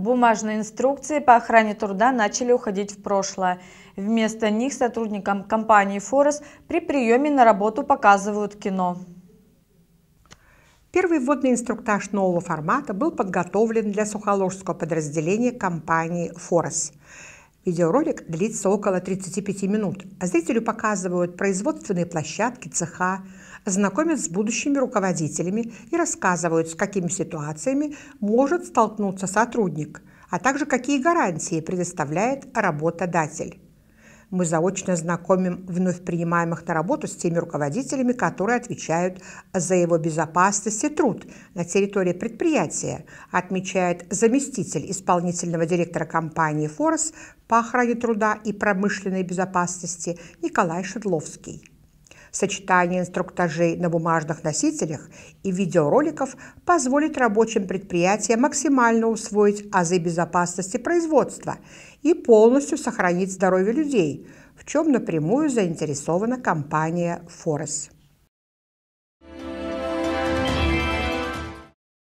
Бумажные инструкции по охране труда начали уходить в прошлое. Вместо них сотрудникам компании «Форес» при приеме на работу показывают кино. Первый вводный инструктаж нового формата был подготовлен для сухоложского подразделения компании «Форес». Видеоролик длится около 35 минут, а зрителю показывают производственные площадки, цеха, знакомят с будущими руководителями и рассказывают, с какими ситуациями может столкнуться сотрудник, а также какие гарантии предоставляет работодатель мы заочно знакомим вновь принимаемых на работу с теми руководителями, которые отвечают за его безопасность и труд на территории предприятия, отмечает заместитель исполнительного директора компании Форс по охране труда и промышленной безопасности Николай Шедловский. Сочетание инструктажей на бумажных носителях и видеороликов позволит рабочим предприятиям максимально усвоить азы безопасности производства и полностью сохранить здоровье людей, в чем напрямую заинтересована компания «Форест».